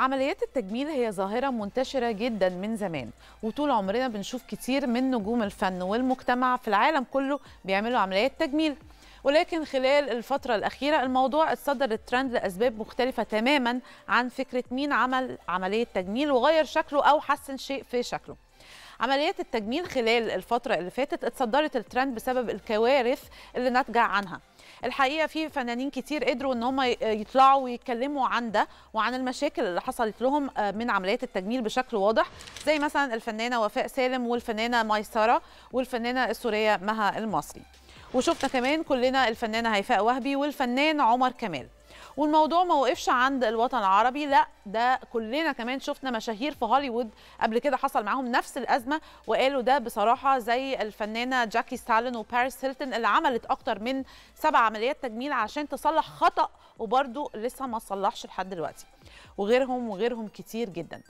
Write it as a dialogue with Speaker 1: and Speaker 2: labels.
Speaker 1: عمليات التجميل هي ظاهرة منتشرة جدا من زمان وطول عمرنا بنشوف كتير من نجوم الفن والمجتمع في العالم كله بيعملوا عمليات تجميل ولكن خلال الفترة الأخيرة الموضوع اتصدر الترند لأسباب مختلفة تماما عن فكرة مين عمل عملية تجميل وغير شكله أو حسن شيء في شكله عمليات التجميل خلال الفترة اللي فاتت اتصدرت الترند بسبب الكوارث اللي ناتجة عنها الحقيقه في فنانين كتير قدروا ان هم يطلعوا ويتكلموا عن ده وعن المشاكل اللي حصلت لهم آه، من عمليات التجميل بشكل واضح زي مثلا الفنانه وفاء سالم والفنانه ميسره والفنانه السوريه مها المصري وشفنا كمان كلنا الفنانه هيفاء وهبي والفنان عمر كمال والموضوع ما وقفش عند الوطن العربي لا ده كلنا كمان شفنا مشاهير في هوليوود قبل كده حصل معاهم نفس الازمه وقالوا ده بصراحه زي الفنانه جاكي ستالين وباريس هيلتون اللي عملت اكتر من سبع عمليات تجميل عشان تصلح خطا وبرده لسه ما صلحش لحد دلوقتي وغيرهم وغيرهم كتير جدا